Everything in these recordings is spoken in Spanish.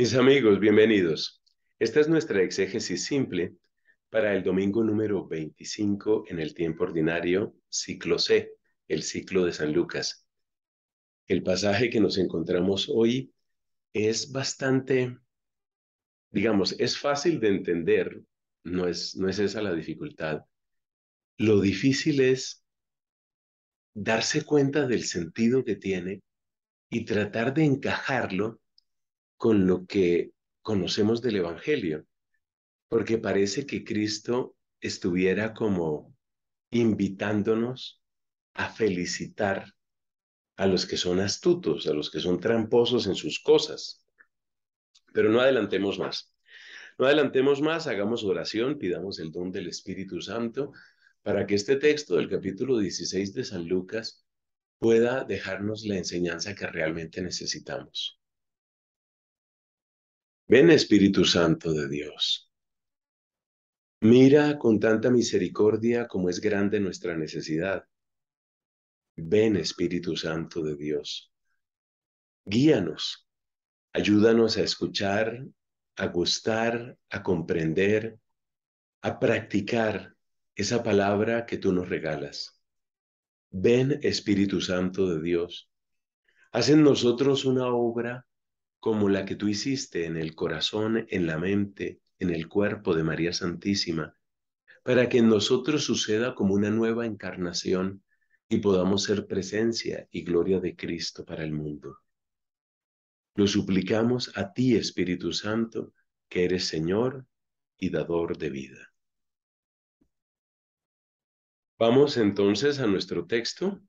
Mis amigos, bienvenidos. Esta es nuestra exégesis simple para el domingo número 25 en el tiempo ordinario, ciclo C, el ciclo de San Lucas. El pasaje que nos encontramos hoy es bastante, digamos, es fácil de entender, no es, no es esa la dificultad. Lo difícil es darse cuenta del sentido que tiene y tratar de encajarlo con lo que conocemos del Evangelio, porque parece que Cristo estuviera como invitándonos a felicitar a los que son astutos, a los que son tramposos en sus cosas. Pero no adelantemos más. No adelantemos más, hagamos oración, pidamos el don del Espíritu Santo para que este texto del capítulo 16 de San Lucas pueda dejarnos la enseñanza que realmente necesitamos. Ven Espíritu Santo de Dios. Mira con tanta misericordia como es grande nuestra necesidad. Ven Espíritu Santo de Dios. Guíanos, ayúdanos a escuchar, a gustar, a comprender, a practicar esa palabra que tú nos regalas. Ven Espíritu Santo de Dios. Haz en nosotros una obra como la que tú hiciste en el corazón, en la mente, en el cuerpo de María Santísima, para que en nosotros suceda como una nueva encarnación y podamos ser presencia y gloria de Cristo para el mundo. Lo suplicamos a ti, Espíritu Santo, que eres Señor y dador de vida. Vamos entonces a nuestro texto.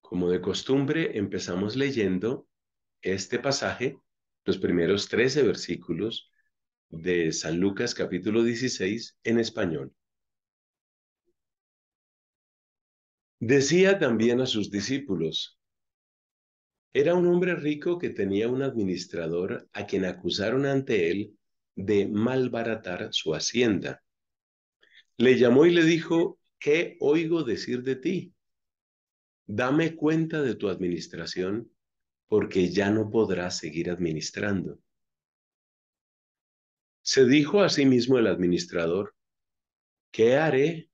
Como de costumbre, empezamos leyendo este pasaje, los primeros trece versículos de San Lucas capítulo 16 en español. Decía también a sus discípulos, era un hombre rico que tenía un administrador a quien acusaron ante él de malbaratar su hacienda. Le llamó y le dijo, ¿qué oigo decir de ti? Dame cuenta de tu administración porque ya no podrá seguir administrando. Se dijo a sí mismo el administrador, ¿qué haré?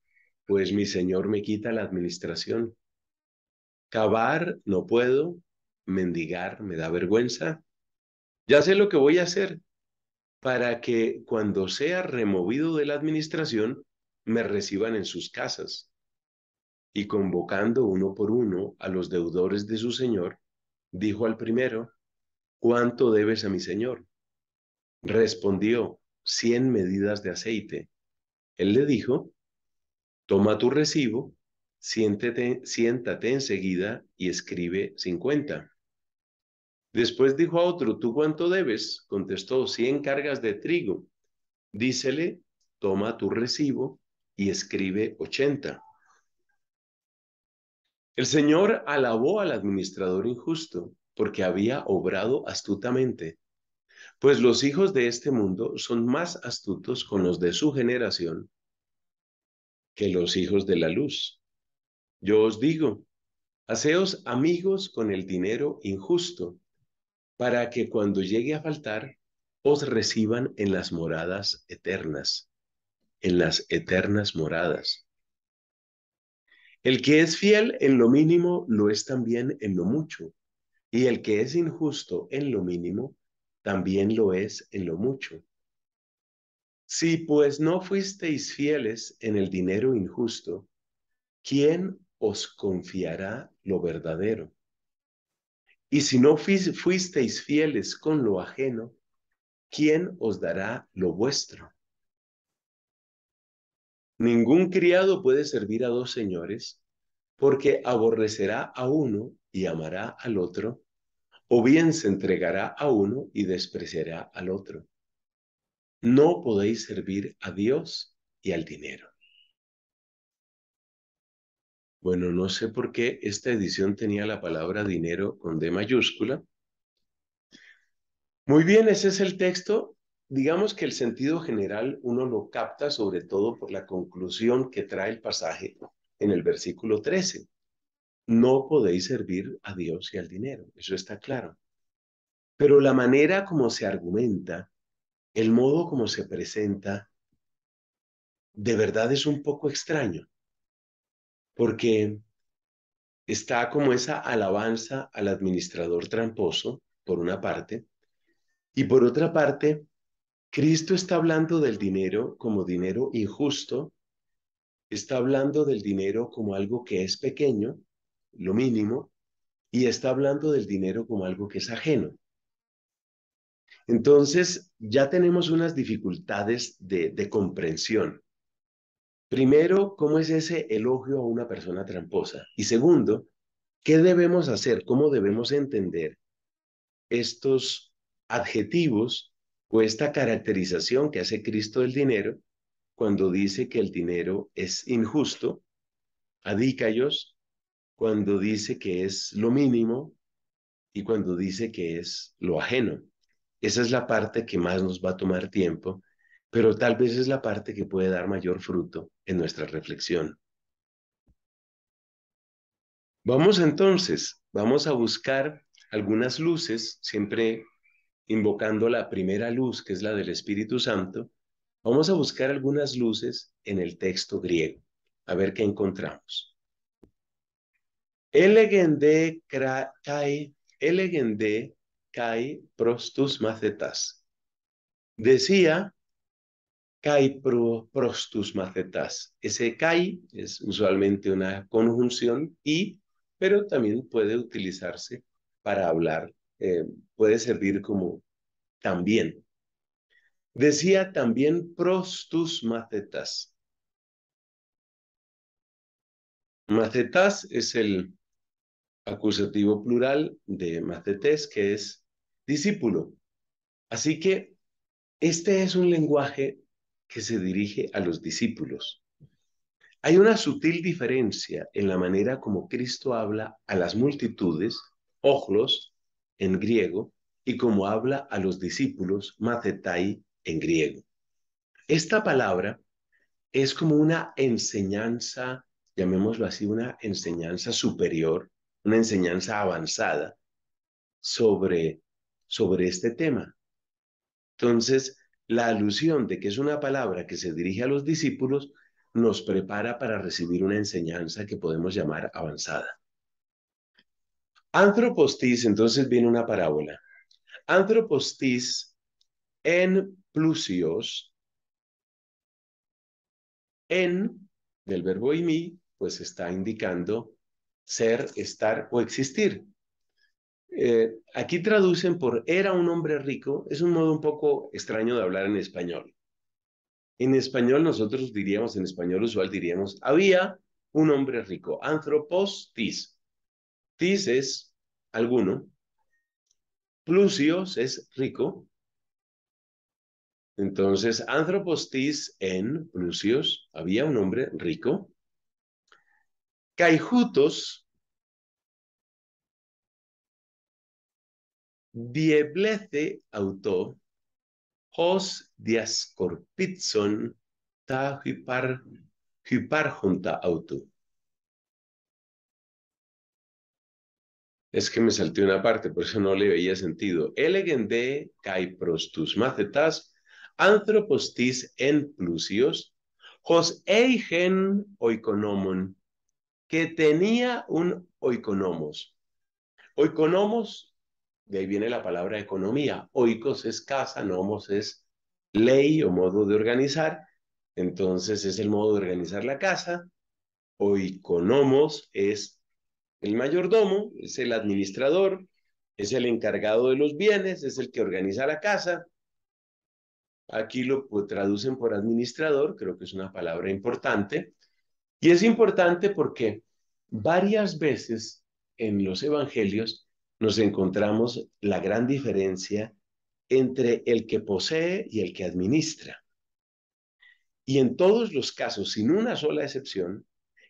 Pues mi señor me quita la administración. Cavar no puedo, mendigar me da vergüenza. Ya sé lo que voy a hacer para que cuando sea removido de la administración me reciban en sus casas. Y convocando uno por uno a los deudores de su señor, dijo al primero, ¿cuánto debes a mi señor? Respondió, cien medidas de aceite. Él le dijo, toma tu recibo, siéntete, siéntate enseguida y escribe cincuenta. Después dijo a otro, ¿tú cuánto debes? Contestó, cien cargas de trigo. Dícele, toma tu recibo y escribe ochenta. El Señor alabó al administrador injusto porque había obrado astutamente, pues los hijos de este mundo son más astutos con los de su generación que los hijos de la luz. Yo os digo, haceos amigos con el dinero injusto, para que cuando llegue a faltar, os reciban en las moradas eternas, en las eternas moradas. El que es fiel en lo mínimo lo es también en lo mucho, y el que es injusto en lo mínimo también lo es en lo mucho. Si pues no fuisteis fieles en el dinero injusto, ¿quién os confiará lo verdadero? Y si no fuisteis fieles con lo ajeno, ¿quién os dará lo vuestro? Ningún criado puede servir a dos señores, porque aborrecerá a uno y amará al otro, o bien se entregará a uno y despreciará al otro. No podéis servir a Dios y al dinero. Bueno, no sé por qué esta edición tenía la palabra dinero con D mayúscula. Muy bien, ese es el texto Digamos que el sentido general uno lo capta sobre todo por la conclusión que trae el pasaje en el versículo 13. No podéis servir a Dios y al dinero, eso está claro. Pero la manera como se argumenta, el modo como se presenta, de verdad es un poco extraño, porque está como esa alabanza al administrador tramposo, por una parte, y por otra parte, Cristo está hablando del dinero como dinero injusto, está hablando del dinero como algo que es pequeño, lo mínimo, y está hablando del dinero como algo que es ajeno. Entonces, ya tenemos unas dificultades de, comprensión. Primero, ¿cómo es ese elogio a una persona tramposa? Y segundo, ¿qué debemos hacer? ¿Cómo debemos entender estos adjetivos o esta caracterización que hace Cristo del dinero cuando dice que el dinero es injusto, adícayos, cuando dice que es lo mínimo y cuando dice que es lo ajeno. Esa es la parte que más nos va a tomar tiempo, pero tal vez es la parte que puede dar mayor fruto en nuestra reflexión. Vamos entonces, vamos a buscar algunas luces, siempre invocando la primera luz, que es la del Espíritu Santo, vamos a buscar algunas luces en el texto griego, a ver qué encontramos. Elegende kai, elegende prostus macetas. Decía kai prostus macetas. Ese kai es usualmente una conjunción y, pero también puede utilizarse para hablar eh, puede servir como también. Decía también prostus macetas. Macetas es el acusativo plural de macetes, que es discípulo. Así que este es un lenguaje que se dirige a los discípulos. Hay una sutil diferencia en la manera como Cristo habla a las multitudes, ojos en griego y como habla a los discípulos macetai en griego. Esta palabra es como una enseñanza, llamémoslo así, una enseñanza superior, una enseñanza avanzada sobre, sobre este tema. Entonces, la alusión de que es una palabra que se dirige a los discípulos nos prepara para recibir una enseñanza que podemos llamar avanzada. Anthropostis, entonces viene una parábola. Anthropostis en plusios, en del verbo y mi pues está indicando ser, estar o existir. Eh, aquí traducen por era un hombre rico, es un modo un poco extraño de hablar en español. En español nosotros diríamos, en español usual diríamos, había un hombre rico, anthropostis. Tis es alguno. Plusios es rico. Entonces, antropostis en plusios, había un hombre rico. Caijutos, dieblece auto, hos diascorpitzon ta hypar, hyparjunta auto. Es que me salté una parte, por eso no le veía sentido. Elegende caiprostus macetas, anthropostis en plusios, hos eigen oikonomon, que tenía un oikonomos. Oikonomos, de ahí viene la palabra economía. Oikos es casa, nomos es ley o modo de organizar. Entonces es el modo de organizar la casa. Oikonomos es el mayordomo es el administrador, es el encargado de los bienes, es el que organiza la casa. Aquí lo traducen por administrador, creo que es una palabra importante. Y es importante porque varias veces en los evangelios nos encontramos la gran diferencia entre el que posee y el que administra. Y en todos los casos, sin una sola excepción,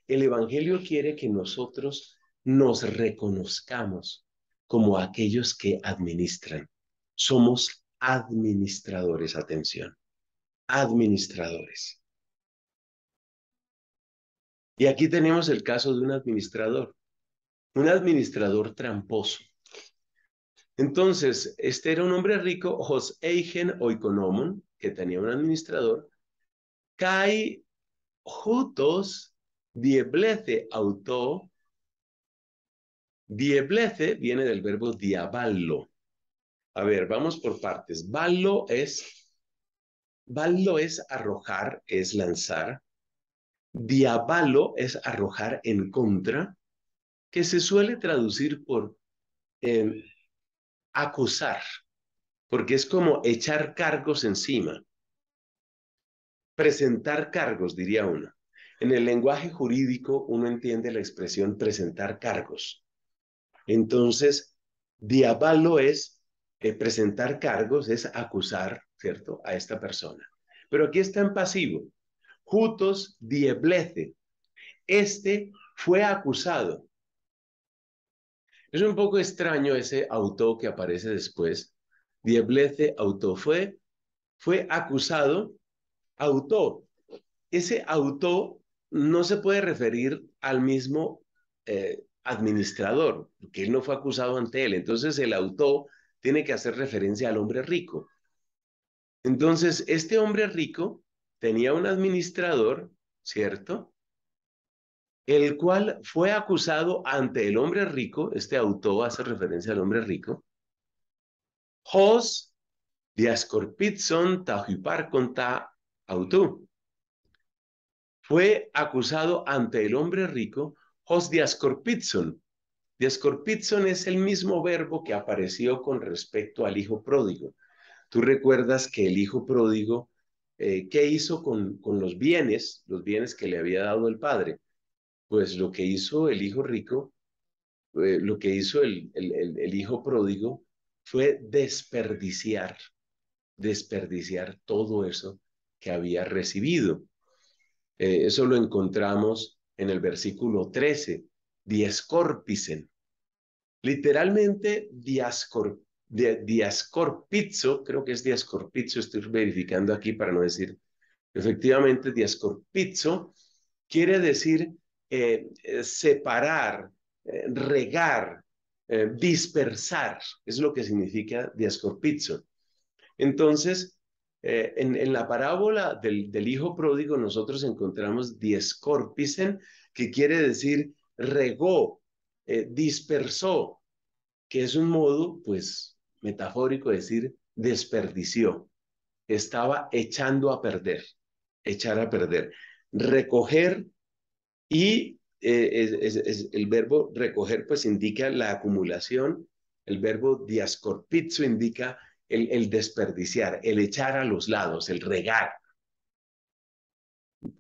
el Evangelio quiere que nosotros nos reconozcamos como aquellos que administran. Somos administradores, atención, administradores. Y aquí tenemos el caso de un administrador, un administrador tramposo. Entonces, este era un hombre rico, Jos Eigen Oikonomon, que tenía un administrador, Kai Jutos Dieblece Auto Dieblece viene del verbo diaballo. A ver, vamos por partes. Ballo es, es arrojar, es lanzar. Diabalo es arrojar en contra, que se suele traducir por em, acusar, porque es como echar cargos encima. Presentar cargos, diría uno. En el lenguaje jurídico uno entiende la expresión presentar cargos. Entonces, diabalo es eh, presentar cargos, es acusar, ¿cierto?, a esta persona. Pero aquí está en pasivo. Jutos dieblece. Este fue acusado. Es un poco extraño ese auto que aparece después. Dieblece auto fue, fue acusado, auto. Ese auto no se puede referir al mismo eh, administrador, porque él no fue acusado ante él. Entonces el auto tiene que hacer referencia al hombre rico. Entonces, este hombre rico tenía un administrador, ¿cierto? El cual fue acusado ante el hombre rico, este auto hace referencia al hombre rico, Jos diascorpitzon tajupar conta Fue acusado ante el hombre rico hos diascorpitzon. Diascorpitzon es el mismo verbo que apareció con respecto al hijo pródigo. Tú recuerdas que el hijo pródigo, eh, ¿qué hizo con, con los bienes, los bienes que le había dado el padre? Pues lo que hizo el hijo rico, eh, lo que hizo el, el, hijo pródigo fue desperdiciar, desperdiciar todo eso que había recibido. Eh, eso lo encontramos en el versículo 13, diascorpicen. Literalmente, diascorpizo, creo que es diascorpizo, estoy verificando aquí para no decir, efectivamente, diascorpizo, quiere decir eh, eh, separar, eh, regar, dispersar, es lo que significa diascorpizo, Entonces, eh, en, la parábola del, hijo pródigo nosotros encontramos diescorpisen, que quiere decir regó, eh, dispersó, que es un modo, pues, metafórico de decir desperdició. Estaba echando a perder, echar a perder. Recoger y eh, el verbo recoger pues indica la acumulación, el verbo diascorpizo indica el, desperdiciar, el echar a los lados, el regar.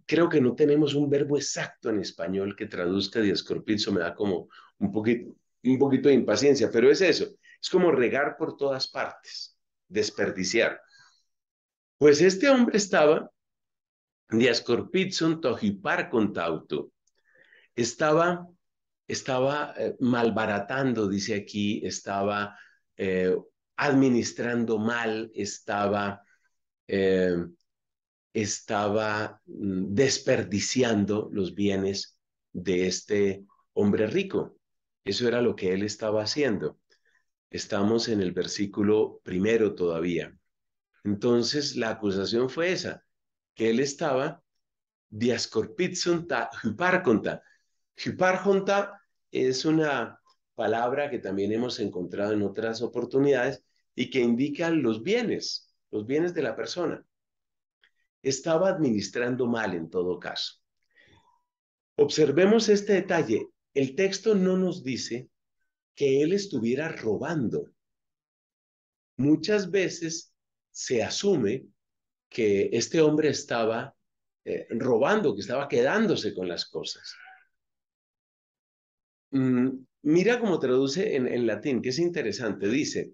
Creo que no tenemos un verbo exacto en español que traduzca diascorpizo, me da como un poquito, un poquito de impaciencia, pero es eso, es como regar por todas partes, desperdiciar. Pues este hombre estaba, un tojipar con estaba, estaba eh, malbaratando, dice aquí, estaba eh, administrando mal, estaba, eh, estaba mm, desperdiciando los bienes de este hombre rico. Eso era lo que él estaba haciendo. Estamos en el versículo primero todavía. Entonces la acusación fue esa, que él estaba diascorpitsunta huparconta. es una palabra que también hemos encontrado en otras oportunidades y que indican los bienes, los bienes de la persona. Estaba administrando mal en todo caso. Observemos este detalle. El texto no nos dice que él estuviera robando. Muchas veces se asume que este hombre estaba eh, robando, que estaba quedándose con las cosas. Mm, mira cómo traduce en latín, que es interesante. Dice,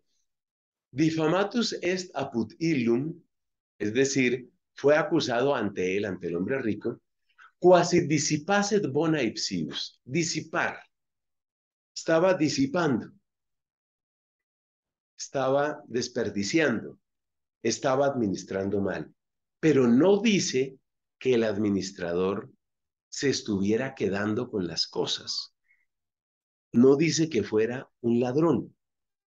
Difamatus est aput illum, es decir, fue acusado ante él, ante el hombre rico, quasi disipaset bona ipsius, disipar. Estaba disipando. Estaba desperdiciando. Estaba administrando mal. Pero no dice que el administrador se estuviera quedando con las cosas. No dice que fuera un ladrón.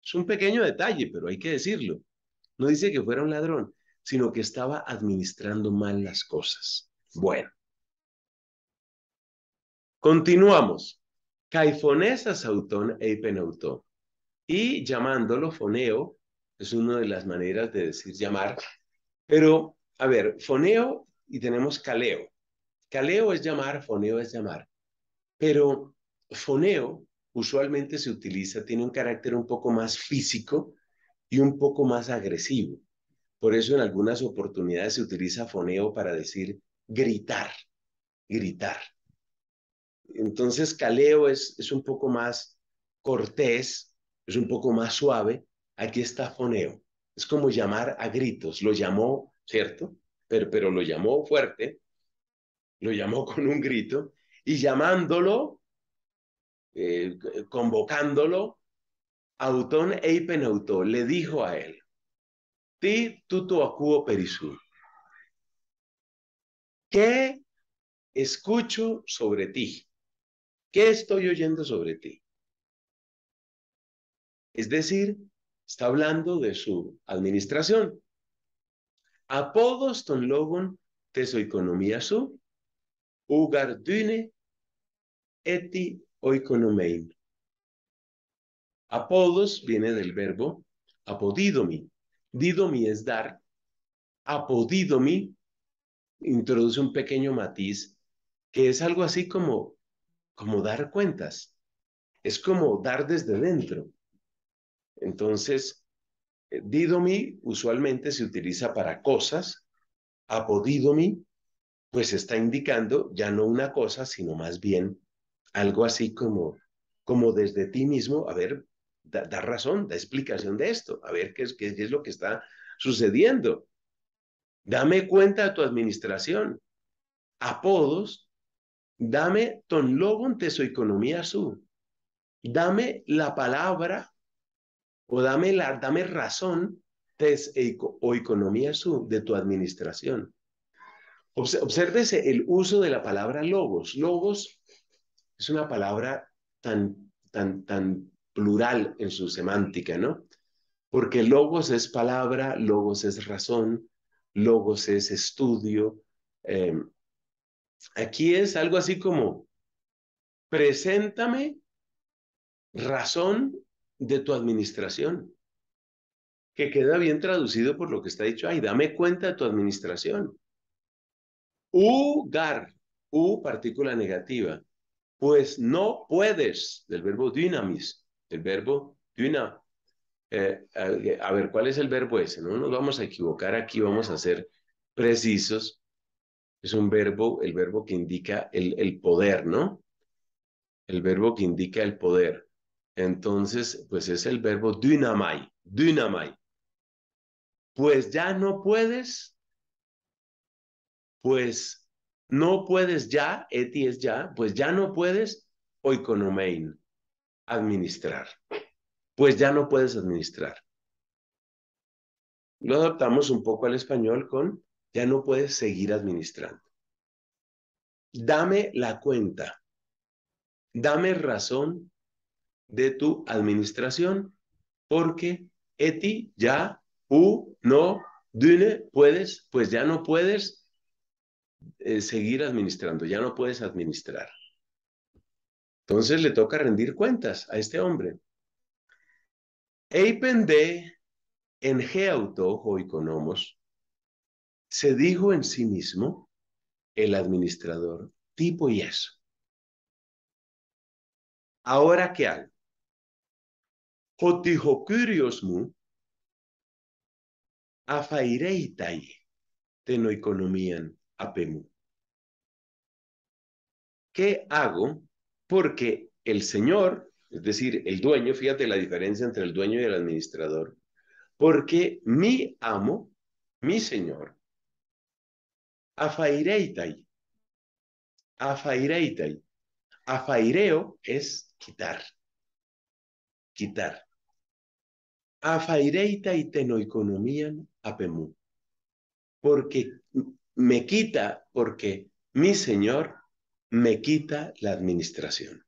Es un pequeño detalle, pero hay que decirlo. No dice que fuera un ladrón, sino que estaba administrando mal las cosas. Bueno. Continuamos. Caifonesa sautón eipenautón. Y llamándolo foneo, es una de las maneras de decir llamar. Pero, a ver, foneo y tenemos caleo. Caleo es llamar, foneo es llamar. Pero foneo usualmente se utiliza, tiene un carácter un poco más físico y un poco más agresivo. Por eso en algunas oportunidades se utiliza foneo para decir gritar, gritar. Entonces caleo es, un poco más cortés, es un poco más suave. Aquí está foneo. Es como llamar a gritos. Lo llamó, ¿cierto? Pero, pero lo llamó fuerte, lo llamó con un grito y llamándolo eh, convocándolo, Autón Eipenautó le dijo a él, Ti tuto ¿Qué escucho sobre ti? ¿Qué estoy oyendo sobre ti? Es decir, está hablando de su administración. Apodos ton logon economía su, dune eti oikonomein. Apodos viene del verbo apodidomi. Didomi es dar. Apodidomi introduce un pequeño matiz que es algo así como, como dar cuentas. Es como dar desde dentro. Entonces, eh, didomi usualmente se utiliza para cosas. Apodidomi pues está indicando ya no una cosa, sino más bien algo así como, como desde ti mismo, a ver, da, razón, da explicación de esto, a ver qué es, es lo que está sucediendo. Dame cuenta de tu administración. Apodos, dame ton logon tes su economía su. Dame la palabra o dame, la, dame razón tes o economía su de tu administración. Obsérvese el uso de la palabra logos. Logos es una palabra tan, tan, tan plural en su semántica, ¿no? Porque logos es palabra, logos es razón, logos es estudio. Eh, aquí es algo así como, preséntame razón de tu administración, que queda bien traducido por lo que está dicho ahí, dame cuenta de tu administración. Ugar, U partícula negativa, pues no puedes, del verbo dynamis, el verbo dyna. Eh, eh, a, ver, ¿cuál es el verbo ese? No nos vamos a equivocar aquí, vamos a ser precisos. Es un verbo, el verbo que indica el, el poder, ¿no? El verbo que indica el poder. Entonces, pues es el verbo dynamai, dynamai. Pues ya no puedes, pues no puedes ya, eti es ya, pues ya no puedes oikonomein, administrar. Pues ya no puedes administrar. Lo adaptamos un poco al español con ya no puedes seguir administrando. Dame la cuenta. Dame razón de tu administración porque eti ya u no dune puedes, pues ya no puedes eh, seguir administrando, ya no puedes administrar. Entonces le toca rendir cuentas a este hombre. en geauto y oikonomos, se dijo en sí mismo el administrador, tipo y eso. Ahora, ¿qué hago? Jotihokuriosmu teno economía apemu. ¿Qué hago? Porque el señor, es decir, el dueño, fíjate la diferencia entre el dueño y el administrador, porque mi amo, mi señor, afaireitai, afaireitai, afaireo es quitar, quitar. Afaireitai economía apemu, porque me quita porque mi Señor me quita la administración.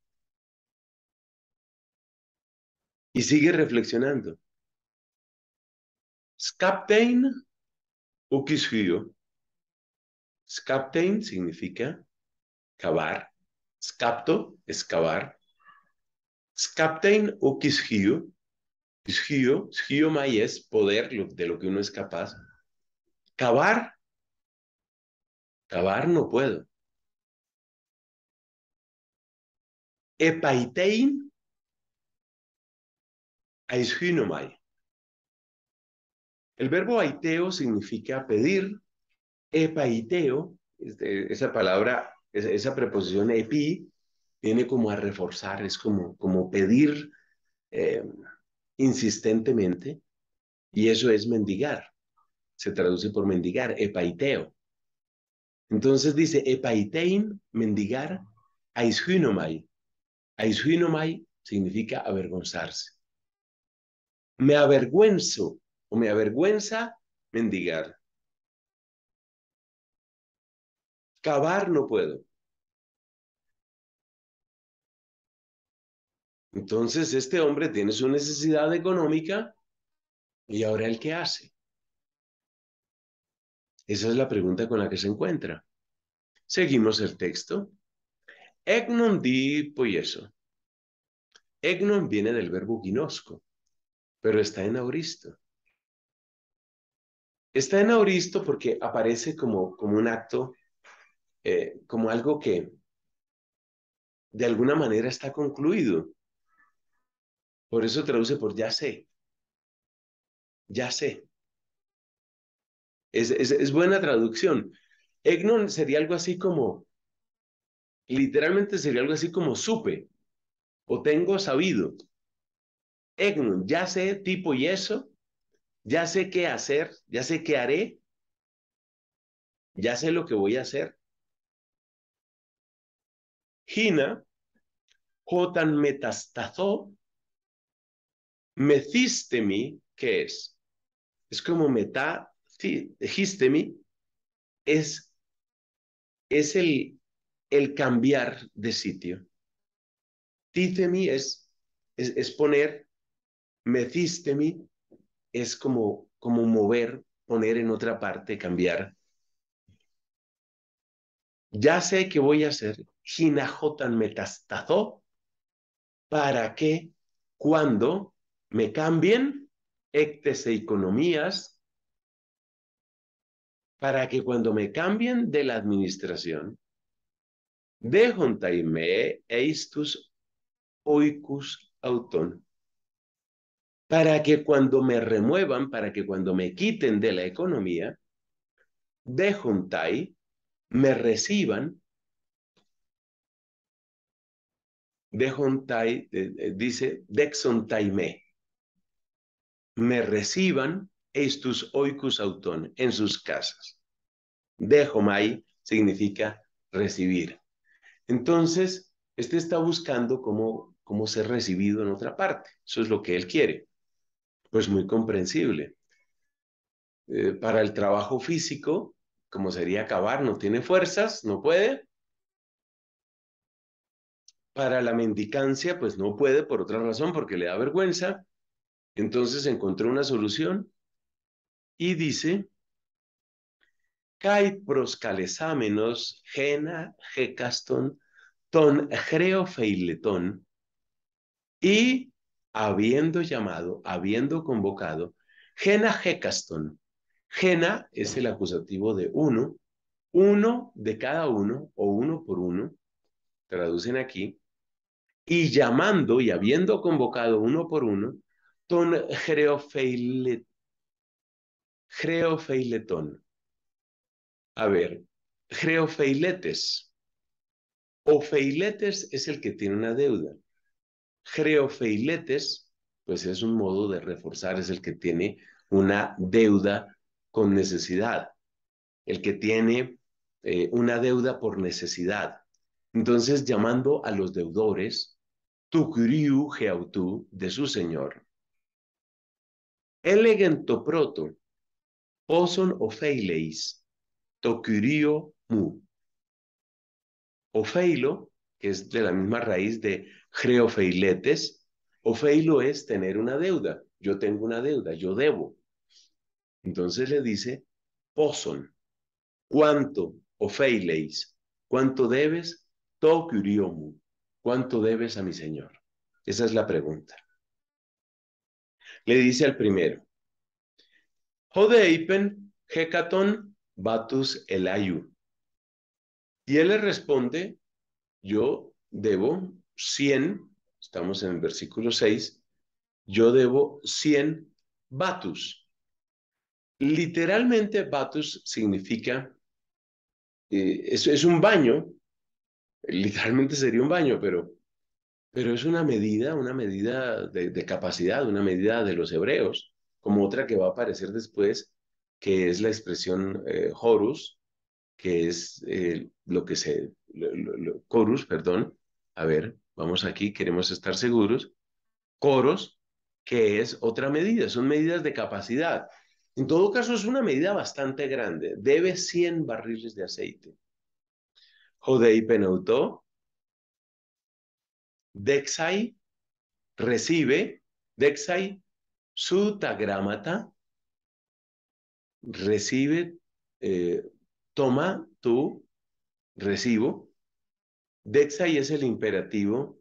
Y sigue reflexionando. Skaptein ukishio. Skaptein significa cavar. Skapto, excavar. Skaptein ukishio. Isgio, isgio mai es poder de lo que uno es capaz. Cavar Cavar no puedo. Epaitein aishinomai. El verbo aiteo significa pedir. Epaiteo, este, esa palabra, esa preposición epi, viene como a reforzar, es como, como pedir eh, insistentemente. Y eso es mendigar. Se traduce por mendigar, epaiteo. Entonces dice, epaitein, mendigar, aishuinomai. Aishuinomai significa avergonzarse. Me avergüenzo o me avergüenza mendigar. Cavar no puedo. Entonces este hombre tiene su necesidad económica y ahora él qué hace? Esa es la pregunta con la que se encuentra. Seguimos el texto. Egnon di poieso. Egnon viene del verbo ginosco, pero está en auristo. Está en auristo porque aparece como, como un acto, eh, como algo que de alguna manera está concluido. Por eso traduce por ya sé. Ya sé. Es, buena traducción. Egnon sería algo así como, literalmente sería algo así como supe o tengo sabido. Egnon, ya sé tipo y eso, ya sé qué hacer, ya sé qué haré, ya sé lo que voy a hacer. Gina, Jotan metastazó, mi, ¿qué es? Es como meta sí, gistemi es, es el, cambiar de sitio. Tithemi es, es, es poner, methistemi es como, como mover, poner en otra parte, cambiar. Ya sé que voy a hacer Jotan metastazo para que cuando me cambien ectes e economías para que cuando me cambien de la administración, de me eistus oicus auton, para que cuando me remuevan, para que cuando me quiten de la economía, de tai, me reciban, de tai, eh, eh, dice, dexontaime, me reciban tus oicus auton, en sus casas. Dejomai significa recibir. Entonces, este está buscando cómo, cómo ser recibido en otra parte. Eso es lo que él quiere. Pues muy comprensible. Eh, para el trabajo físico, como sería acabar, no tiene fuerzas, no puede. Para la mendicancia, pues no puede por otra razón, porque le da vergüenza. Entonces encontró una solución y dice, Kai proscalesámenos gena gecaston ton greo y habiendo llamado, habiendo convocado, gena gecaston. Gena es el acusativo de uno, uno de cada uno o uno por uno, traducen aquí, y llamando y habiendo convocado uno por uno, ton greo feiletón. A ver, feiletes. O feiletes es el que tiene una deuda. Greopheiletes, pues es un modo de reforzar, es el que tiene una deuda con necesidad. El que tiene eh, una deuda por necesidad. Entonces, llamando a los deudores, tu tu geautú, de su señor. proto o ofeileis, tokurio mu. Ofeilo, que es de la misma raíz de geofeiletes, ofeilo es tener una deuda. Yo tengo una deuda, yo debo. Entonces le dice, poson. ¿cuánto ofeileis? ¿Cuánto debes? mu, ¿cuánto debes a mi Señor? Esa es la pregunta. Le dice al primero, Jodeipen, Hecaton, Batus, Elayu. Y él le responde, yo debo cien, estamos en el versículo 6, yo debo cien batus. Literalmente batus significa, eh, es, un baño, literalmente sería un baño, pero, pero es una medida, una medida de capacidad, una medida de los hebreos como otra que va a aparecer después, que es la expresión eh, horus, que es eh, lo que se, chorus, perdón, a ver, vamos aquí, queremos estar seguros, coros, que es otra medida, son medidas de capacidad. En todo caso, es una medida bastante grande, debe 100 barriles de aceite. Jodei penautó, Dexai recibe, Dexai SU TAGRÁMATA, recibe, eh, toma tu recibo. Dexai es el imperativo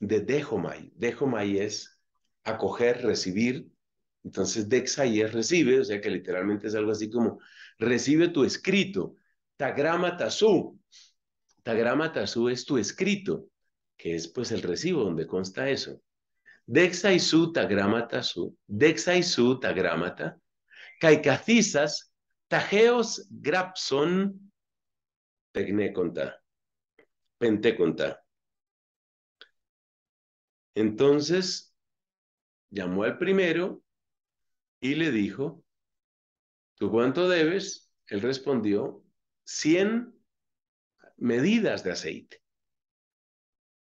de dejo mai es acoger, recibir. Entonces Dexai es recibe, o sea que literalmente es algo así como recibe tu escrito. TAGRÁMATA SU, TAGRÁMATA SU es tu escrito, que es pues el recibo donde consta eso. Dexaisuta gramata su, dexaisuta gramata, caicacisas, tajeos grapson, tecneconta, penteconta. Entonces llamó al primero y le dijo: ¿Tú cuánto debes? Él respondió: 100 medidas de aceite.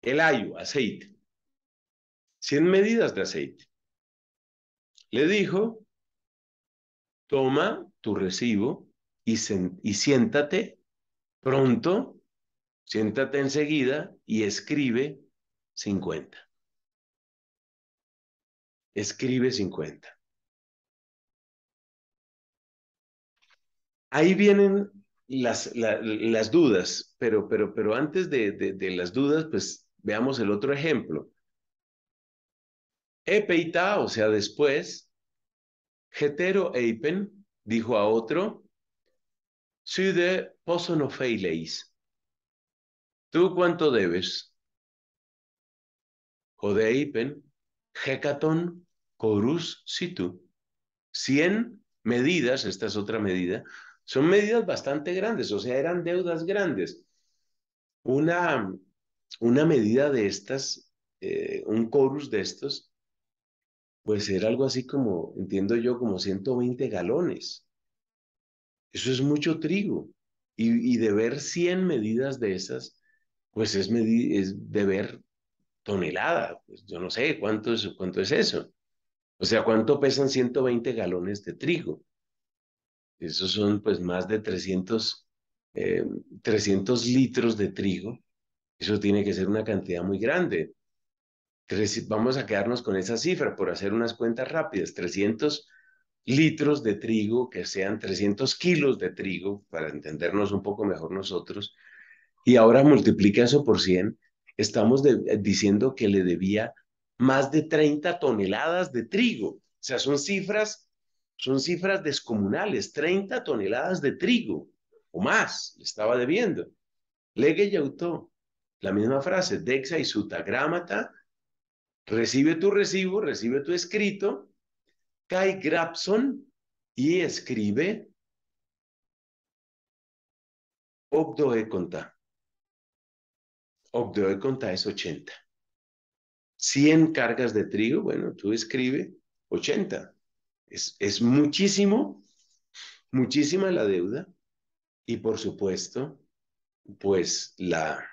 El ayu aceite. 100 medidas de aceite. Le dijo, toma tu recibo y, y siéntate pronto, siéntate enseguida y escribe 50. Escribe 50. Ahí vienen las, dudas, pero, pero, pero antes de, de las dudas, pues veamos el otro ejemplo. Epeita, o sea, después, hetero Eipen dijo a otro, posono feileis, ¿Tú cuánto debes? eipen, hecaton, corus situ. Cien medidas, esta es otra medida, son medidas bastante grandes, o sea, eran deudas grandes. Una, una medida de estas, eh, un corus de estos, pues ser algo así como, entiendo yo, como 120 galones. Eso es mucho trigo. Y, y de ver 100 medidas de esas, pues es, es de ver tonelada. Pues yo no sé cuánto es, cuánto es eso. O sea, ¿cuánto pesan 120 galones de trigo? Esos son pues más de 300, 300 eh, litros de trigo. Eso tiene que ser una cantidad muy grande vamos a quedarnos con esa cifra por hacer unas cuentas rápidas, 300 litros de trigo, que sean 300 kilos de trigo, para entendernos un poco mejor nosotros, y ahora multiplica eso por 100, estamos eh, diciendo que le debía más de 30 toneladas de trigo. O sea, son cifras, son cifras descomunales, 30 toneladas de trigo o más le estaba debiendo. Legue y la misma frase, dexa y Gramata. Recibe tu recibo, recibe tu escrito, cae Grabson y escribe Obdoe conta. Obdoe conta es 80. 100 cargas de trigo, bueno, tú escribe 80. Es, es muchísimo, muchísima la deuda. Y por supuesto, pues la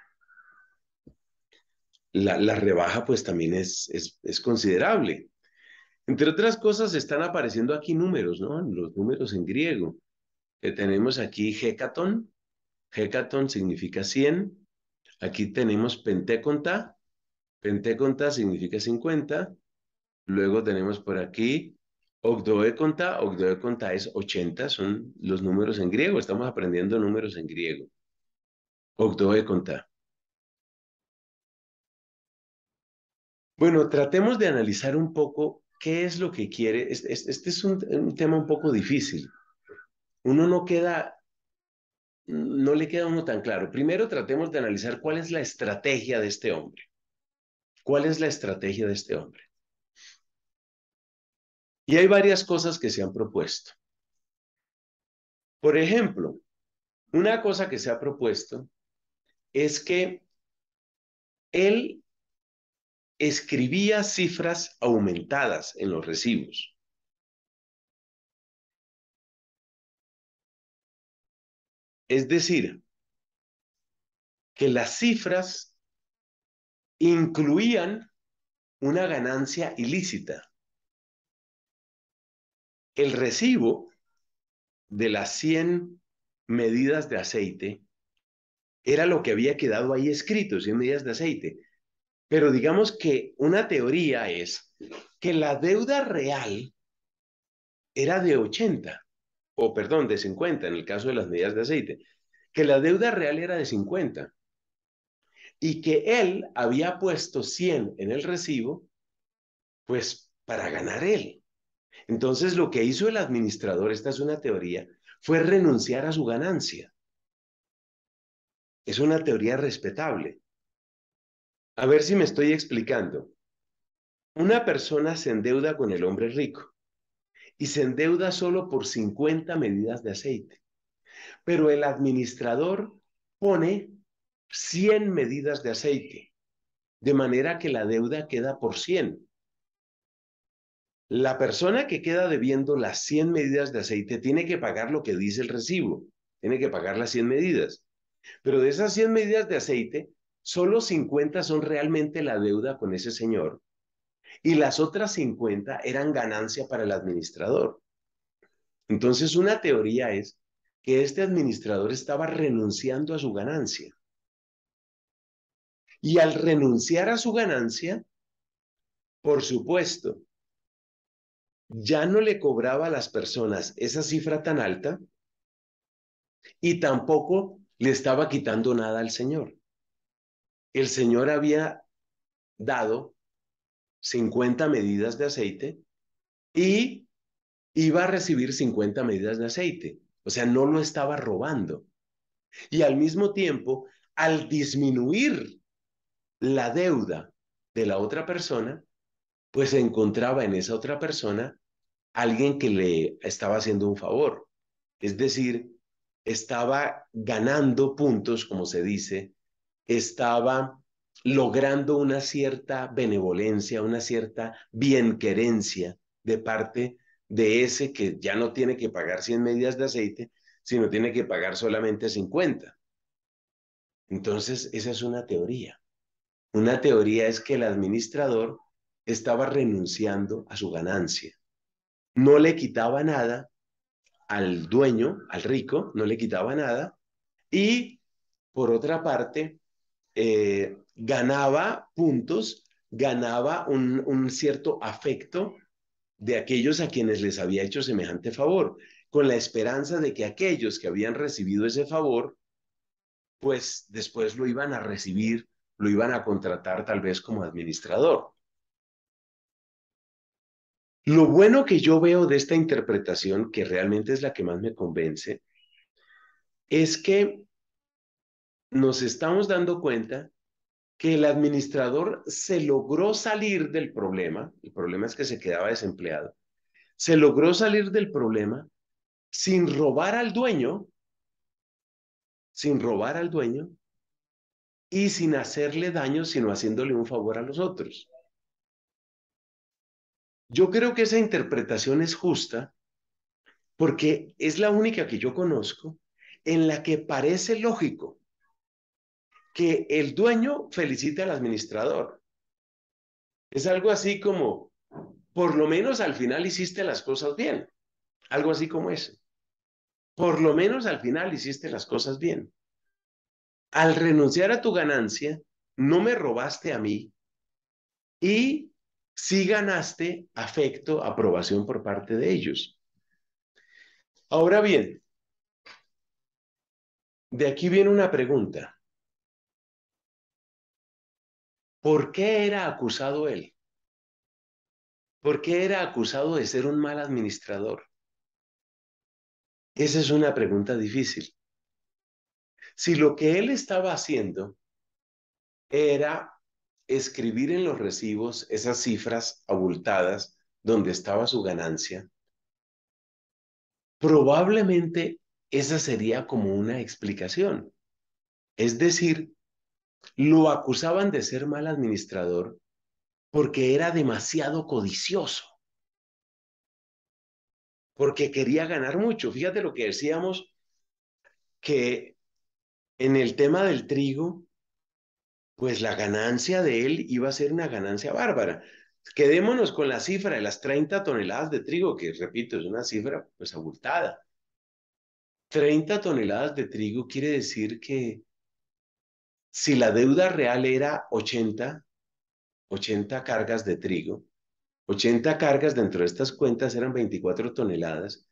la, rebaja pues también es, es, considerable. Entre otras cosas están apareciendo aquí números, ¿no? Los números en griego. que tenemos aquí Hecatón. Hecatón significa 100. Aquí tenemos penteconta. Penteconta significa 50. Luego tenemos por aquí Ogdoeconta, Ogdoeconta es 80, son los números en griego, estamos aprendiendo números en griego. Ogdoeconta. Bueno, tratemos de analizar un poco qué es lo que quiere. Este, es un, un, tema un poco difícil. Uno no queda, no le queda uno tan claro. Primero tratemos de analizar cuál es la estrategia de este hombre. ¿Cuál es la estrategia de este hombre? Y hay varias cosas que se han propuesto. Por ejemplo, una cosa que se ha propuesto es que él escribía cifras aumentadas en los recibos. Es decir, que las cifras incluían una ganancia ilícita. El recibo de las 100 medidas de aceite era lo que había quedado ahí escrito, 100 medidas de aceite. Pero digamos que una teoría es que la deuda real era de 80, o perdón, de 50 en el caso de las medidas de aceite, que la deuda real era de 50 y que él había puesto 100 en el recibo, pues para ganar él. Entonces lo que hizo el administrador, esta es una teoría, fue renunciar a su ganancia. Es una teoría respetable, a ver si me estoy explicando. Una persona se endeuda con el hombre rico y se endeuda solo por 50 medidas de aceite, pero el administrador pone 100 medidas de aceite, de manera que la deuda queda por 100. La persona que queda debiendo las 100 medidas de aceite tiene que pagar lo que dice el recibo, tiene que pagar las 100 medidas. Pero de esas 100 medidas de aceite, solo 50 son realmente la deuda con ese señor y las otras 50 eran ganancia para el administrador. Entonces, una teoría es que este administrador estaba renunciando a su ganancia. Y al renunciar a su ganancia, por supuesto, ya no le cobraba a las personas esa cifra tan alta y tampoco le estaba quitando nada al Señor el Señor había dado 50 medidas de aceite y iba a recibir 50 medidas de aceite. O sea, no lo estaba robando. Y al mismo tiempo, al disminuir la deuda de la otra persona, pues se encontraba en esa otra persona alguien que le estaba haciendo un favor. Es decir, estaba ganando puntos, como se dice, estaba logrando una cierta benevolencia, una cierta bienquerencia de parte de ese que ya no tiene que pagar 100 medidas de aceite, sino tiene que pagar solamente 50. Entonces, esa es una teoría. Una teoría es que el administrador estaba renunciando a su ganancia. No le quitaba nada al dueño, al rico, no le quitaba nada. Y, por otra parte, eh, ganaba puntos, ganaba un, un cierto afecto de aquellos a quienes les había hecho semejante favor, con la esperanza de que aquellos que habían recibido ese favor, pues después lo iban a recibir, lo iban a contratar tal vez como administrador. Lo bueno que yo veo de esta interpretación, que realmente es la que más me convence, es que nos estamos dando cuenta que el administrador se logró salir del problema, el problema es que se quedaba desempleado, se logró salir del problema sin robar al dueño, sin robar al dueño y sin hacerle daño, sino haciéndole un favor a los otros. Yo creo que esa interpretación es justa porque es la única que yo conozco en la que parece lógico que el dueño felicite al administrador. Es algo así como, por lo menos al final hiciste las cosas bien. Algo así como eso. Por lo menos al final hiciste las cosas bien. Al renunciar a tu ganancia, no me robaste a mí y sí ganaste afecto, aprobación por parte de ellos. Ahora bien, de aquí viene una pregunta. ¿Por qué era acusado él? ¿Por qué era acusado de ser un mal administrador? Esa es una pregunta difícil. Si lo que él estaba haciendo era escribir en los recibos esas cifras abultadas donde estaba su ganancia, probablemente esa sería como una explicación. Es decir, lo acusaban de ser mal administrador porque era demasiado codicioso, porque quería ganar mucho. Fíjate lo que decíamos, que en el tema del trigo, pues la ganancia de él iba a ser una ganancia bárbara. Quedémonos con la cifra de las 30 toneladas de trigo, que repito, es una cifra pues abultada. 30 toneladas de trigo quiere decir que si la deuda real era 80, 80 cargas de trigo, 80 cargas dentro de estas cuentas eran 24 toneladas,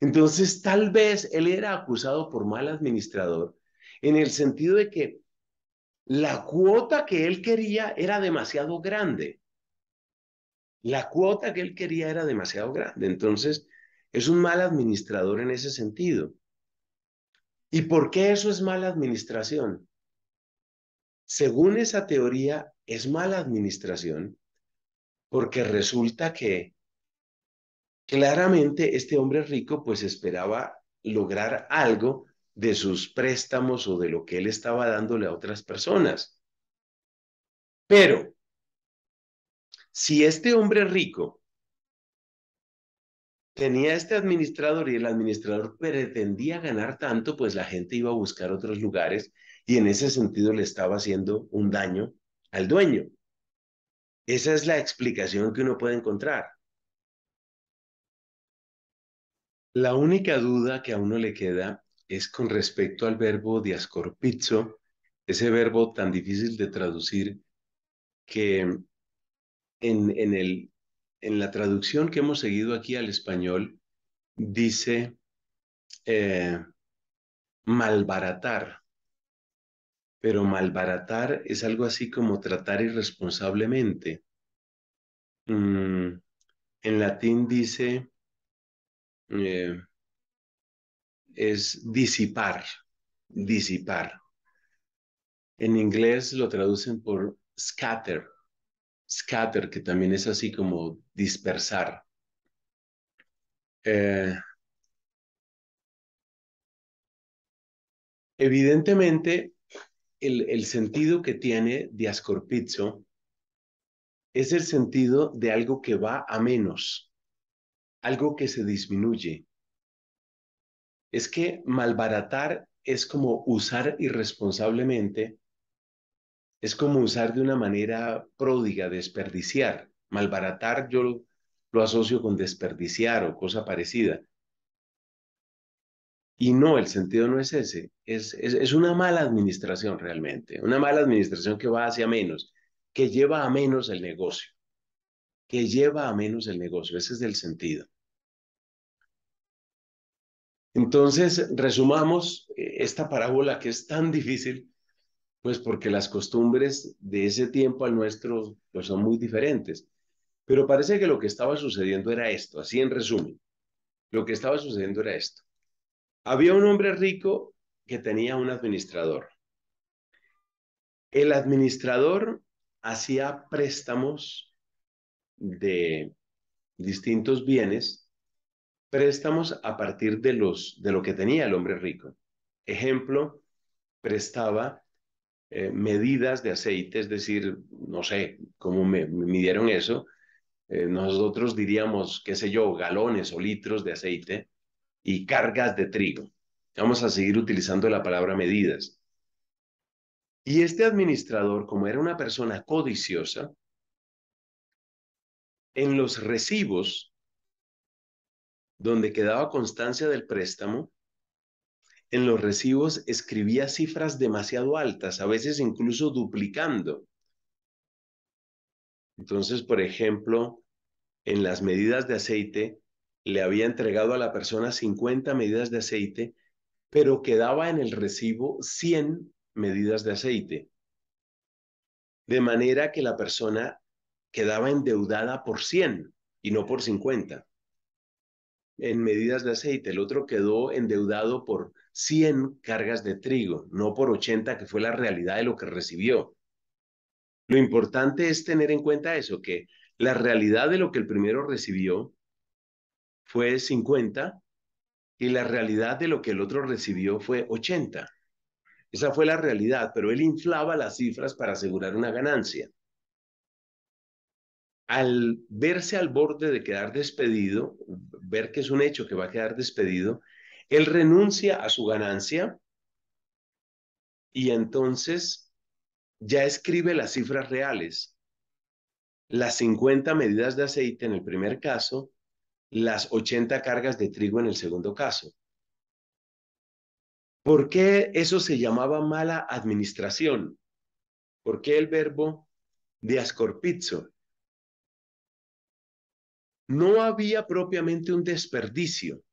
entonces tal vez él era acusado por mal administrador en el sentido de que la cuota que él quería era demasiado grande. La cuota que él quería era demasiado grande. Entonces, es un mal administrador en ese sentido. ¿Y por qué eso es mala administración? según esa teoría, es mala administración porque resulta que claramente este hombre rico pues esperaba lograr algo de sus préstamos o de lo que él estaba dándole a otras personas. Pero si este hombre rico tenía este administrador y el administrador pretendía ganar tanto, pues la gente iba a buscar otros lugares y en ese sentido le estaba haciendo un daño al dueño. Esa es la explicación que uno puede encontrar. La única duda que a uno le queda es con respecto al verbo diascorpizo, ese verbo tan difícil de traducir que en, el, en la traducción que hemos seguido aquí al español dice eh, malbaratar pero malbaratar es algo así como tratar irresponsablemente. Mm, en latín dice, eh, es disipar, disipar. En inglés lo traducen por scatter, scatter, que también es así como dispersar. Eh, evidentemente, el, sentido que tiene Diascorpizo es el sentido de algo que va a menos, algo que se disminuye. Es que malbaratar es como usar irresponsablemente, es como usar de una manera pródiga, desperdiciar. Malbaratar yo lo asocio con desperdiciar o cosa parecida. Y no, el sentido no es ese, es, es, una mala administración realmente, una mala administración que va hacia menos, que lleva a menos el negocio, que lleva a menos el negocio, ese es el sentido. Entonces, resumamos eh, esta parábola que es tan difícil, pues porque las costumbres de ese tiempo al nuestro pues son muy diferentes. Pero parece que lo que estaba sucediendo era esto, así en resumen. Lo que estaba sucediendo era esto. Había un hombre rico que tenía un administrador. El administrador hacía préstamos de distintos bienes, préstamos a partir de, los, de lo que tenía el hombre rico. Ejemplo, prestaba eh, medidas de aceite, es decir, no sé cómo me, midieron eso. Eh, nosotros diríamos, qué sé yo, galones o litros de aceite y cargas de trigo. Vamos a seguir utilizando la palabra medidas. Y este administrador, como era una persona codiciosa, en los recibos donde quedaba constancia del préstamo, en los recibos escribía cifras demasiado altas, a veces incluso duplicando. Entonces, por ejemplo, en las medidas de aceite le había entregado a la persona 50 medidas de aceite, pero quedaba en el recibo 100 medidas de aceite. De manera que la persona quedaba endeudada por 100 y no por 50 en medidas de aceite. El otro quedó endeudado por 100 cargas de trigo, no por 80, que fue la realidad de lo que recibió. Lo importante es tener en cuenta eso, que la realidad de lo que el primero recibió fue 50 y la realidad de lo que el otro recibió fue 80. Esa fue la realidad, pero él inflaba las cifras para asegurar una ganancia. Al verse al borde de quedar despedido, ver que es un hecho que va a quedar despedido, él renuncia a su ganancia y entonces ya escribe las cifras reales. Las 50 medidas de aceite en el primer caso las 80 cargas de trigo en el segundo caso. ¿Por qué eso se llamaba mala administración? ¿Por qué el verbo de ascorpizo? No había propiamente un desperdicio.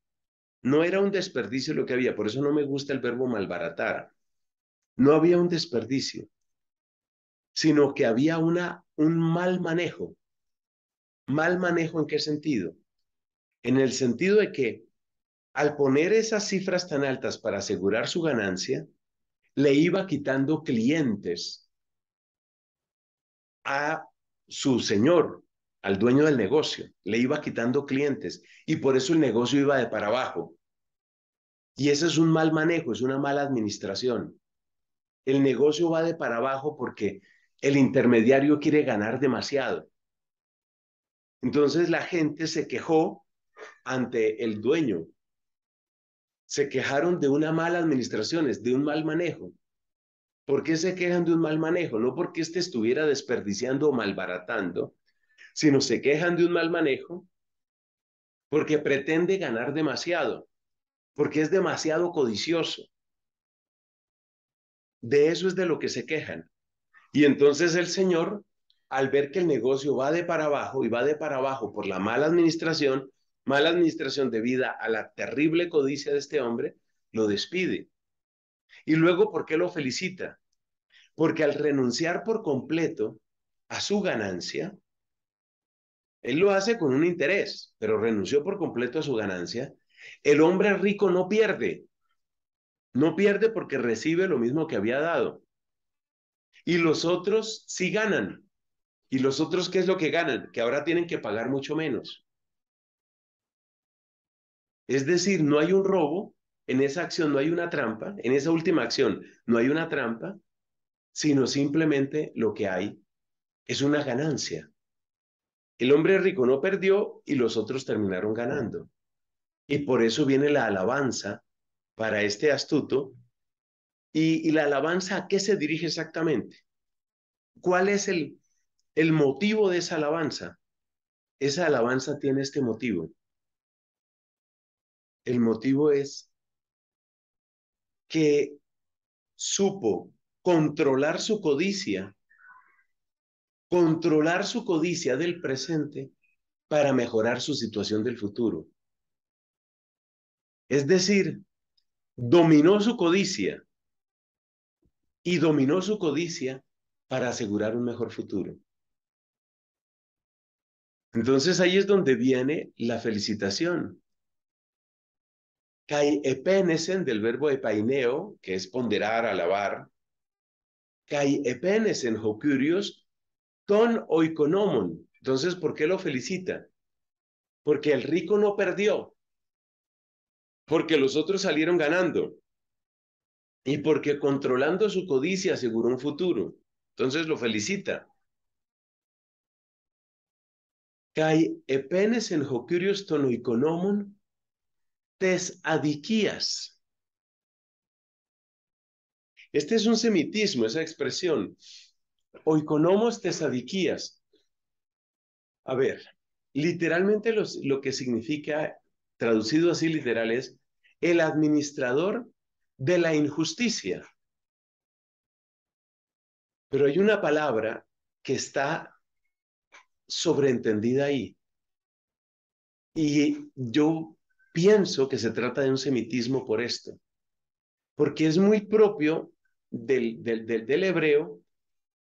No era un desperdicio lo que había, por eso no me gusta el verbo malbaratar. No había un desperdicio, sino que había una, un mal manejo. ¿Mal manejo en qué sentido? en el sentido de que al poner esas cifras tan altas para asegurar su ganancia, le iba quitando clientes a su señor, al dueño del negocio, le iba quitando clientes y por eso el negocio iba de para abajo. Y ese es un mal manejo, es una mala administración. El negocio va de para abajo porque el intermediario quiere ganar demasiado. Entonces la gente se quejó ante el dueño. Se quejaron de una mala administración, es de un mal manejo. ¿Por qué se quejan de un mal manejo? No porque éste estuviera desperdiciando o malbaratando, sino se quejan de un mal manejo porque pretende ganar demasiado, porque es demasiado codicioso. De eso es de lo que se quejan. Y entonces el Señor, al ver que el negocio va de para abajo y va de para abajo por la mala administración, mala administración debida a la terrible codicia de este hombre, lo despide. Y luego, ¿por qué lo felicita? Porque al renunciar por completo a su ganancia, él lo hace con un interés, pero renunció por completo a su ganancia, el hombre rico no pierde. No pierde porque recibe lo mismo que había dado. Y los otros sí ganan. ¿Y los otros qué es lo que ganan? Que ahora tienen que pagar mucho menos. Es decir, no hay un robo, en esa acción no hay una trampa, en esa última acción no hay una trampa, sino simplemente lo que hay es una ganancia. El hombre rico no perdió y los otros terminaron ganando. Y por eso viene la alabanza para este astuto. ¿Y, la alabanza a qué se dirige exactamente? ¿Cuál es el motivo de esa alabanza? Esa alabanza tiene este motivo. El motivo es que supo controlar su codicia, controlar su codicia del presente para mejorar su situación del futuro. Es decir, dominó su codicia y dominó su codicia para asegurar un mejor futuro. Entonces ahí es donde viene la felicitación. Kai epenesen del verbo epaineo, que es ponderar, alabar. Kai epenesen hocurios, ton oikonomon. Entonces, ¿por qué lo felicita? Porque el rico no perdió. Porque los otros salieron ganando. Y porque controlando su codicia aseguró un futuro. Entonces lo felicita. Kai epenesen hocurios ton oikonomon tesadiquías. Este es un semitismo, esa expresión. Oikonomos tesadiquías. A ver, literalmente lo que significa, traducido así literal, es el administrador de la injusticia. Pero hay una palabra que está sobreentendida ahí. Y yo pienso que se trata de un semitismo por esto, porque es muy propio del, hebreo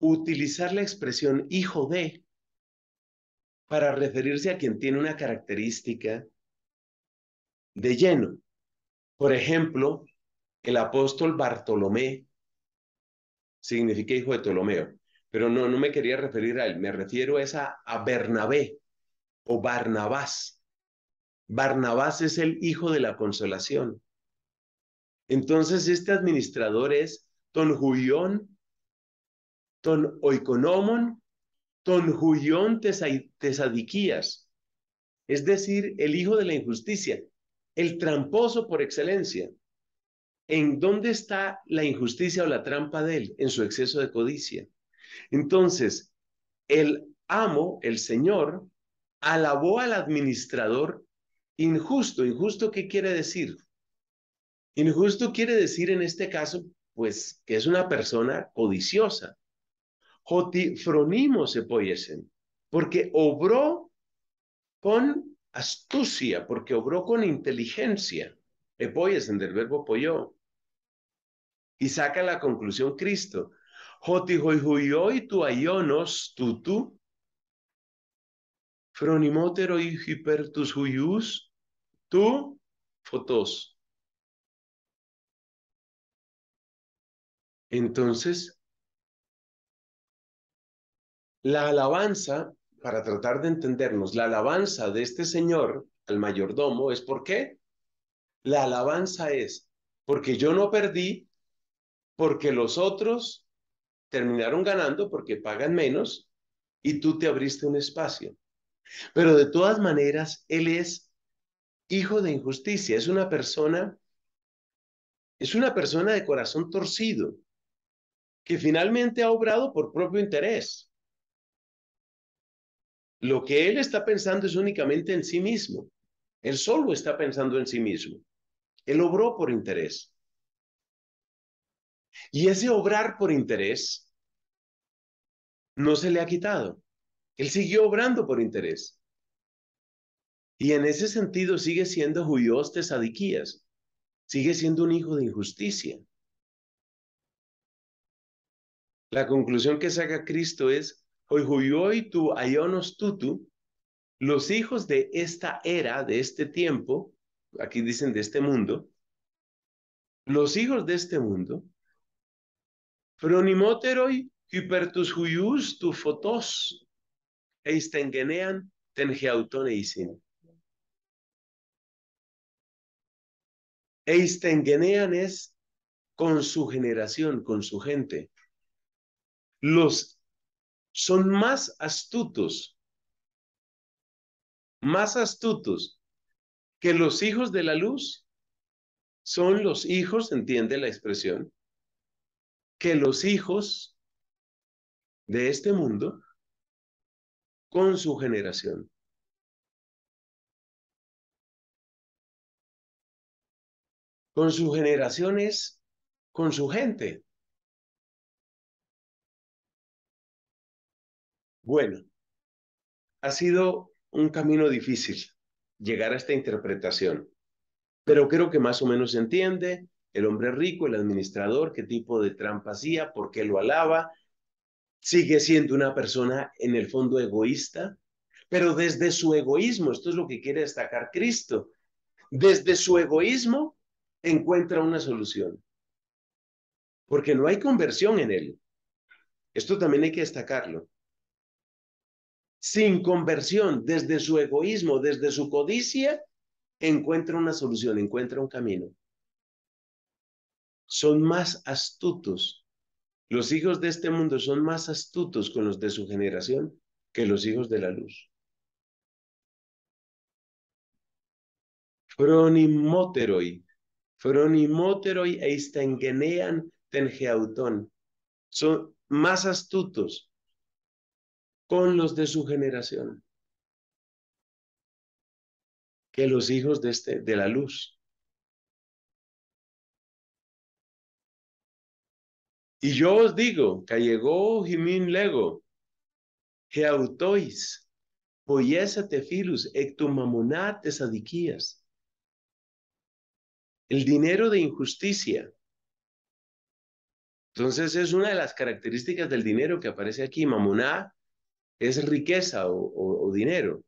utilizar la expresión hijo de para referirse a quien tiene una característica de lleno. Por ejemplo, el apóstol Bartolomé significa hijo de Ptolomeo, pero no, no me quería referir a él, me refiero a a Bernabé o Barnabás, Barnabás es el hijo de la consolación. Entonces, este administrador es ton ton oikonomon, ton tesadiquías, es decir, el hijo de la injusticia, el tramposo por excelencia. ¿En dónde está la injusticia o la trampa de él? En su exceso de codicia. Entonces, el amo, el señor, alabó al administrador Injusto, injusto, ¿qué quiere decir? Injusto quiere decir en este caso, pues, que es una persona codiciosa. Jotifronimo fronimos porque obró con astucia, porque obró con inteligencia. Epoyesen del verbo pollo Y saca la conclusión Cristo. Jotijoijuyoy tu ayonos tutu. Fronimotero y hipertus huyus tu fotos. Entonces, la alabanza, para tratar de entendernos, la alabanza de este señor al mayordomo es por qué. La alabanza es porque yo no perdí, porque los otros terminaron ganando porque pagan menos y tú te abriste un espacio. Pero de todas maneras, Él es hijo de injusticia, es una persona, es una persona de corazón torcido, que finalmente ha obrado por propio interés. Lo que él está pensando es únicamente en sí mismo. Él solo está pensando en sí mismo. Él obró por interés. Y ese obrar por interés no se le ha quitado. Él siguió obrando por interés. Y en ese sentido sigue siendo Juyos de Sadiquías, sigue siendo un hijo de injusticia. La conclusión que saca Cristo es, hoy tu ayonos tutu, los hijos de esta era, de este tiempo, aquí dicen de este mundo, los hijos de este mundo, pronimoteroi hipertus huyus tu fotos, eistengenean tengeautoneisen. Eistengenean es con su generación, con su gente. Los son más astutos, más astutos que los hijos de la luz. Son los hijos, entiende la expresión, que los hijos de este mundo con su generación. con sus generaciones, con su gente. Bueno, ha sido un camino difícil llegar a esta interpretación, pero creo que más o menos se entiende el hombre rico, el administrador, qué tipo de trampa hacía, por qué lo alaba. Sigue siendo una persona en el fondo egoísta, pero desde su egoísmo, esto es lo que quiere destacar Cristo, desde su egoísmo encuentra una solución, porque no hay conversión en él. Esto también hay que destacarlo. Sin conversión, desde su egoísmo, desde su codicia, encuentra una solución, encuentra un camino. Son más astutos. Los hijos de este mundo son más astutos con los de su generación que los hijos de la luz. Pronimoteroi y eistengenean tengeautón. Son más astutos con los de su generación que los hijos de, este, de la luz. Y yo os digo, que llegó Jimin Lego, Geautois, Poyesa filus Ectumamonat adiquías el dinero de injusticia. Entonces es una de las características del dinero que aparece aquí. Mamoná es riqueza o, dinero.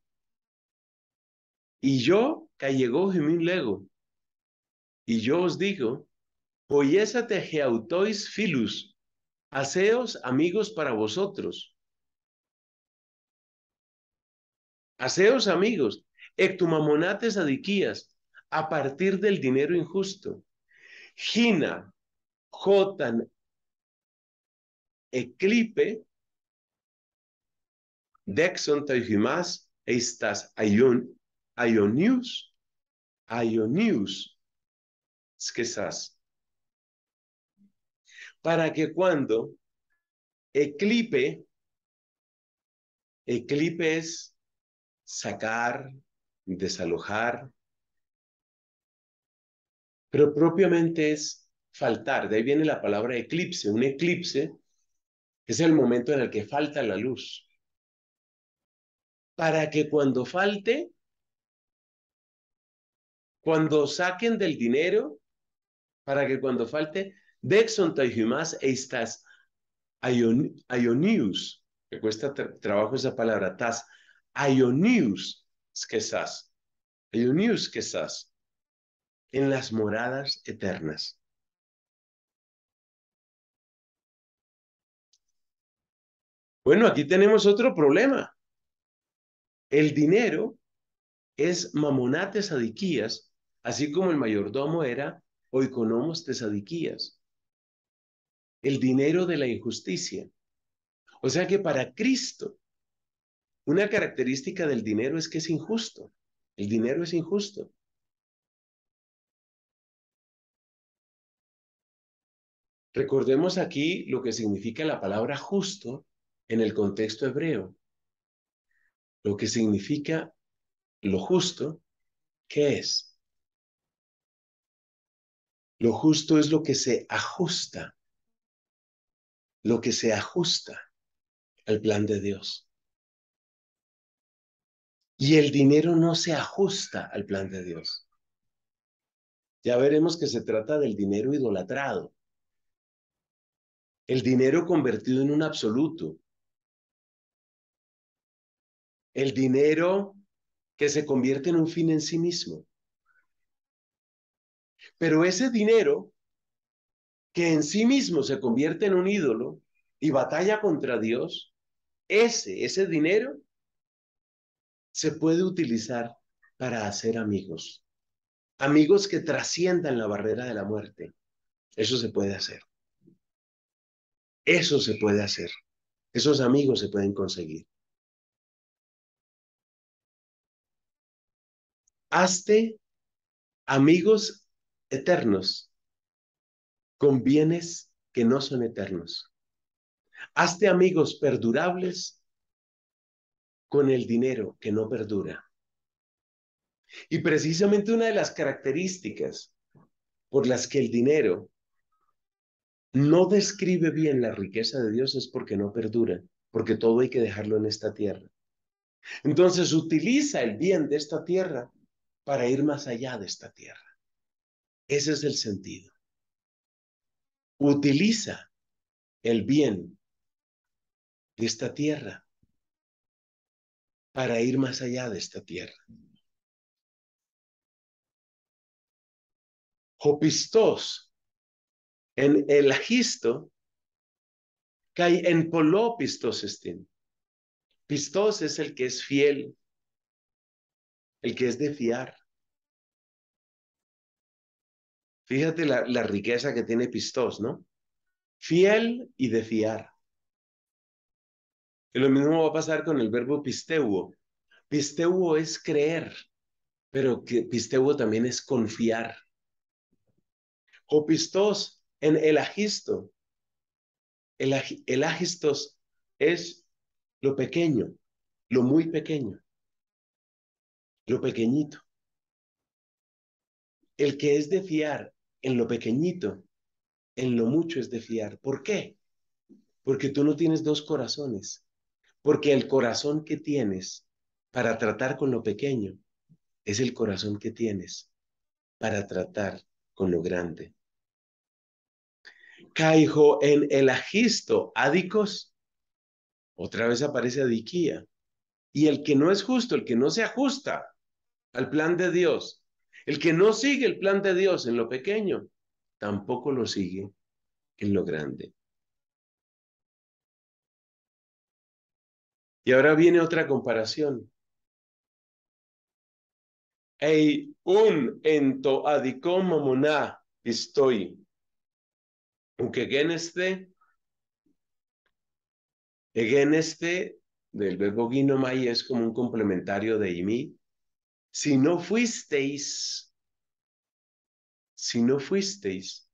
Y yo, callego gemín lego, y yo os digo, te geautois filus, aseos amigos para vosotros. aseos amigos, ectumamonates adiquías, a partir del dinero injusto. Gina, Jotan, Eclipe, Dexon, Taijimas, estas Ion, Ionius, Ionius, Para que cuando Eclipe, Eclipse. sacar, desalojar, pero propiamente es faltar. De ahí viene la palabra eclipse. Un eclipse es el momento en el que falta la luz. Para que cuando falte, cuando saquen del dinero, para que cuando falte, Dexon Tajumas estas Ionius, que cuesta trabajo esa palabra, tas Ionius, que estás... Ionius, que en las moradas eternas. Bueno, aquí tenemos otro problema. El dinero es mamonates tesadiquías, así como el mayordomo era oikonomos tesadiquías. El dinero de la injusticia. O sea que para Cristo, una característica del dinero es que es injusto. El dinero es injusto. Recordemos aquí lo que significa la palabra justo en el contexto hebreo. Lo que significa lo justo, ¿qué es? Lo justo es lo que se ajusta, lo que se ajusta al plan de Dios. Y el dinero no se ajusta al plan de Dios. Ya veremos que se trata del dinero idolatrado, el dinero convertido en un absoluto. El dinero que se convierte en un fin en sí mismo. Pero ese dinero que en sí mismo se convierte en un ídolo y batalla contra Dios, ese, ese dinero se puede utilizar para hacer amigos. Amigos que trasciendan la barrera de la muerte. Eso se puede hacer. Eso se puede hacer. Esos amigos se pueden conseguir. Hazte amigos eternos con bienes que no son eternos. Hazte amigos perdurables con el dinero que no perdura. Y precisamente una de las características por las que el dinero no describe bien la riqueza de Dios es porque no perdura, porque todo hay que dejarlo en esta tierra. Entonces utiliza el bien de esta tierra para ir más allá de esta tierra. Ese es el sentido. Utiliza el bien de esta tierra para ir más allá de esta tierra. Jopistos en el cae en hay en Pistos pistos es el que es fiel, el que es de fiar. Fíjate la, la riqueza que tiene pistos, ¿no? Fiel y de fiar. Y lo mismo va a pasar con el verbo pisteuo. Pisteuo es creer, pero que pisteuo también es confiar. O pistos en el agisto. El, el es lo pequeño, lo muy pequeño, lo pequeñito. El que es de fiar en lo pequeñito, en lo mucho es de fiar. ¿Por qué? Porque tú no tienes dos corazones. Porque el corazón que tienes para tratar con lo pequeño es el corazón que tienes para tratar con lo grande caijo en el agisto, adicos, otra vez aparece adiquía. Y el que no es justo, el que no se ajusta al plan de Dios, el que no sigue el plan de Dios en lo pequeño, tampoco lo sigue en lo grande. Y ahora viene otra comparación. Ei un ento adico mamoná estoy aunque geneste, geneste del verbo ginomai es como un complementario de imi. Si no fuisteis, si no fuisteis,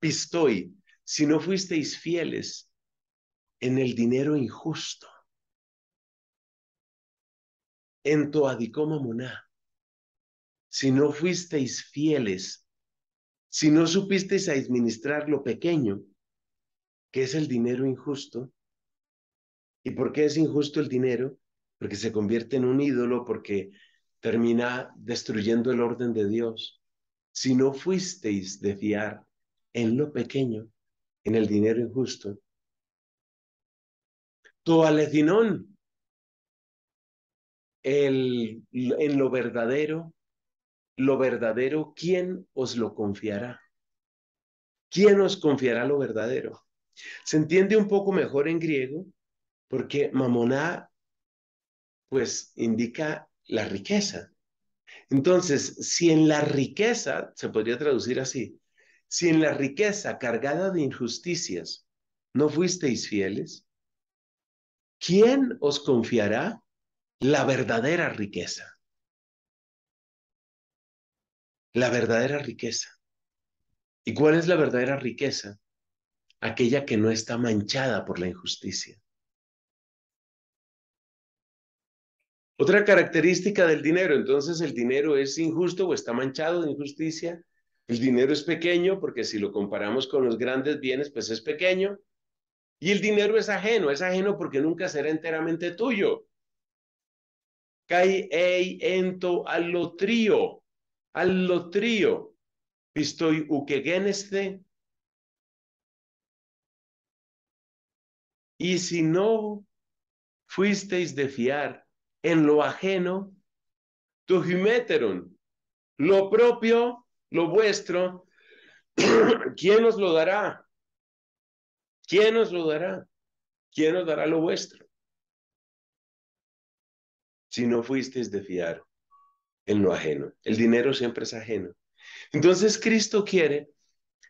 pistoi, si no fuisteis fieles en el dinero injusto, en tu adicoma moná, si no fuisteis fieles si no supisteis administrar lo pequeño, que es el dinero injusto, ¿y por qué es injusto el dinero? Porque se convierte en un ídolo, porque termina destruyendo el orden de Dios. Si no fuisteis de fiar en lo pequeño, en el dinero injusto, tu el, en lo verdadero, lo verdadero, ¿quién os lo confiará? ¿Quién os confiará lo verdadero? Se entiende un poco mejor en griego porque mamoná pues indica la riqueza. Entonces, si en la riqueza, se podría traducir así, si en la riqueza cargada de injusticias no fuisteis fieles, ¿quién os confiará la verdadera riqueza? la verdadera riqueza. ¿Y cuál es la verdadera riqueza? Aquella que no está manchada por la injusticia. Otra característica del dinero, entonces el dinero es injusto o está manchado de injusticia. El dinero es pequeño porque si lo comparamos con los grandes bienes, pues es pequeño. Y el dinero es ajeno, es ajeno porque nunca será enteramente tuyo. Cae en ento allotrio allotrio pistoi Y si no fuisteis de fiar en lo ajeno, tu himeteron, lo propio, lo vuestro, ¿quién os lo dará? ¿Quién os lo dará? ¿Quién os dará lo vuestro? Si no fuisteis de fiar en lo ajeno. El dinero siempre es ajeno. Entonces Cristo quiere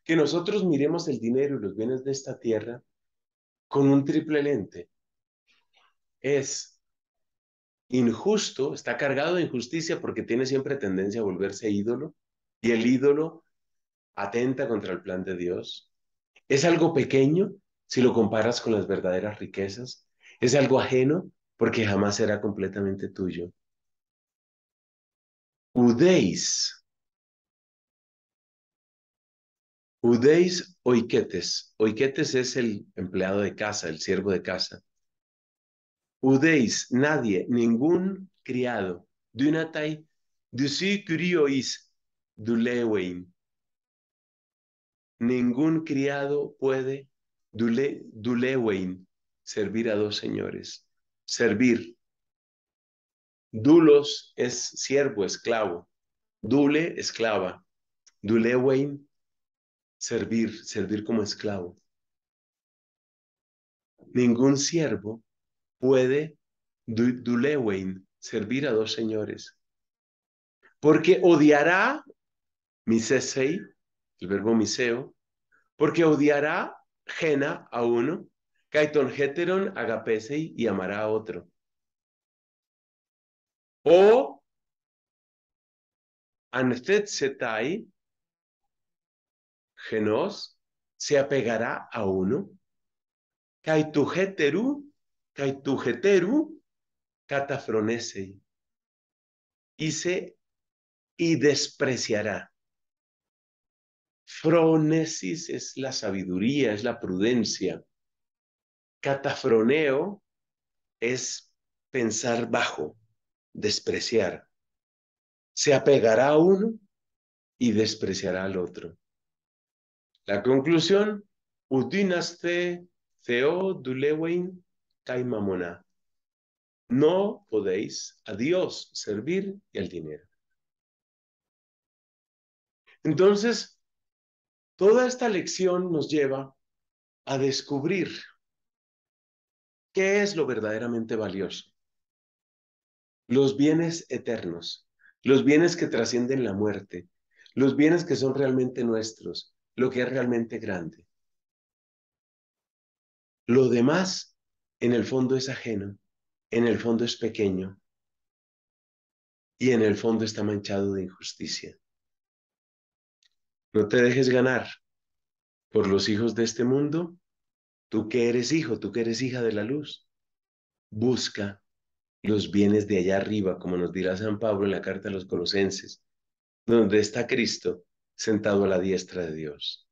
que nosotros miremos el dinero y los bienes de esta tierra con un triple lente. Es injusto, está cargado de injusticia porque tiene siempre tendencia a volverse ídolo y el ídolo atenta contra el plan de Dios. Es algo pequeño si lo comparas con las verdaderas riquezas. Es algo ajeno porque jamás será completamente tuyo. Udeis. Udeis oiquetes. Oiquetes es el empleado de casa, el siervo de casa. Udeis, nadie, ningún criado. Dunatai, dusi curiois, dulewein. Ningún criado puede, dulewein, servir a dos señores. Servir, Dulos es siervo, esclavo. Dule, esclava. Dulewein, servir, servir como esclavo. Ningún siervo puede dulewain dulewein, servir a dos señores. Porque odiará, misesei, el verbo miseo, porque odiará jena, a uno, kaiton heteron agapesei y amará a otro. O anfetsetai genos se apegará a uno. Kaitujeteru, kaitujeteru, katafronesei, Y se y despreciará. Fronesis es la sabiduría, es la prudencia. Catafroneo es pensar bajo, despreciar. Se apegará a uno y despreciará al otro. La conclusión, Udinaste Theo Dulewein Kaimamona. No podéis a Dios servir y al dinero. Entonces, toda esta lección nos lleva a descubrir qué es lo verdaderamente valioso los bienes eternos, los bienes que trascienden la muerte, los bienes que son realmente nuestros, lo que es realmente grande. Lo demás, en el fondo, es ajeno, en el fondo es pequeño y en el fondo está manchado de injusticia. No te dejes ganar por los hijos de este mundo, tú que eres hijo, tú que eres hija de la luz. Busca los bienes de allá arriba, como nos dirá San Pablo en la carta a los Colosenses, donde está Cristo sentado a la diestra de Dios.